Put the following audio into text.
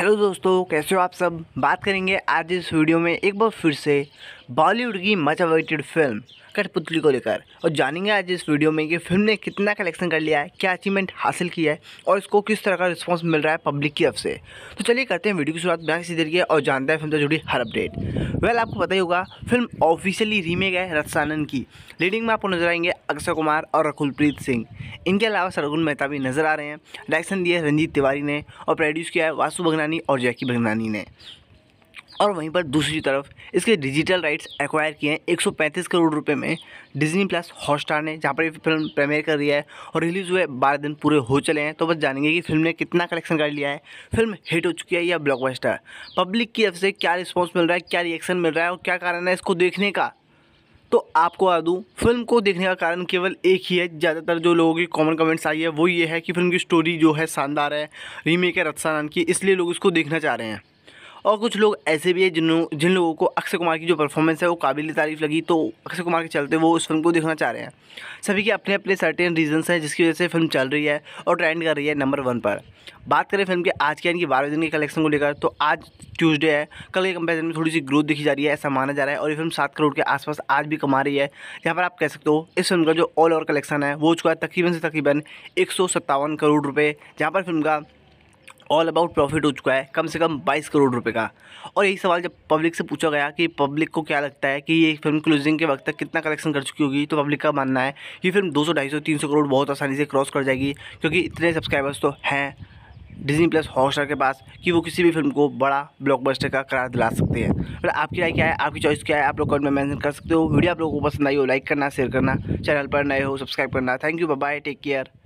hello दोस्तों कैसे हो आप सब बात करेंगे आज इस वीडियो में एक बार फिर से बॉलीवुड की मच अवेटेड फिल्म कठपुतली को लेकर और जानेंगे आज इस वीडियो में कि फिल्म ने कितना कलेक्शन कर लिया है क्या अचीवमेंट हासिल किया है और इसको किस तरह का रिस्पॉन्स मिल रहा है पब्लिक की तरफ से तो चलिए करते हैं वीडियो की शुरुआत बिना किसी तरीके और जानते हैं फिल्म से जुड़ी हर अपडेट वेल आपको पता ही होगा फिल्म ऑफिशियली रीमेक है रत्सानंद की लीडिंग में आपको नजर आएंगे अक्षय कुमार और रकुलप्रीत सिंह इनके अलावा सरगुन मेहता भी नजर आ रहे हैं डायरेक्शन दिए रंजीत तिवारी ने और प्रोड्यूस किया है वासु भगनानी बगनानी और जैकी बगनानी ने और वहीं पर दूसरी तरफ इसके डिजिटल राइट्स एक्वायर किए हैं 135 करोड़ रुपए में डिज्नी प्लस हॉटस्टार ने जहाँ पर ये फिल्म प्रीमियर कर रही है और रिलीज़ हुए बारह दिन पूरे हो चले हैं तो बस जानेंगे कि फिल्म ने कितना कलेक्शन कर लिया है फिल्म हिट हो चुकी है या ब्लॉकबस्टर पब्लिक की तरफ से क्या रिस्पॉन्स मिल रहा है क्या रिएक्शन मिल रहा है और क्या कारण है इसको देखने का तो आपको बता दूँ फिल्म को देखने का कारण केवल एक ही है ज़्यादातर जो लोगों की कॉमन कमेंट्स आई है वो ये है कि फिल्म की स्टोरी जो है शानदार है रीमेक है रत्सानंद की इसलिए लोग इसको देखना चाह रहे हैं और कुछ लोग ऐसे भी हैं जिन जिन लोगों को अक्षय कुमार की जो परफॉर्मेंस है वो काबिल तारीफ लगी तो अक्षय कुमार के चलते वो उस फिल्म को देखना चाह रहे हैं सभी के अपने अपने सर्टेन रीजंस हैं जिसकी वजह से फिल्म चल रही है और ट्रेंड कर रही है नंबर वन पर बात करें फिल्म के आज के यानी कि बारह दिन के कलेक्शन को लेकर तो आज ट्यूज़डे है कल के कंपेरिजन में थोड़ी सी ग्रोथ दिखी जा रही है ऐसा माना जा रहा है और ये फिल्म सात करोड़ के आसपास आज भी कमा रही है यहाँ पर आप कह सकते हो इस फिल्म का जो ऑल ओवर कलेक्शन है वो चुका है तकरीबन से तकरीबन एक करोड़ रुपये जहाँ पर फिल्म का ऑल अबाउट प्रॉफिट हो चुका है कम से कम बाईस करोड़ रुपये का और यही सवाल जब पब्लिक से पूछा गया कि पब्लिक को क्या लगता है कि ये फिल्म क्लोजिंग के वक्त तक कितना कलेक्शन कर चुकी होगी तो पब्लिक का मानना है ये फिल्म दो सौ ढाई सौ तीन सौ करोड़ बहुत आसानी से क्रॉस कर जाएगी क्योंकि इतने सब्सक्राइबर्स तो हैं डिजनी प्लस हॉटस्टार के पास कि वो किसी भी फिल्म को बड़ा ब्लॉकबस्टर का करार दिला सकते हैं मतलब आपकी राय क्या है आपकी चॉइस क्या है आप लोग कमेंट में मैंशन कर सकते हो वीडियो आप लोगों को पसंद आई हो लाइक करना शेयर करना चैनल पर नए हो सब्सक्राइब करना thank you bye take care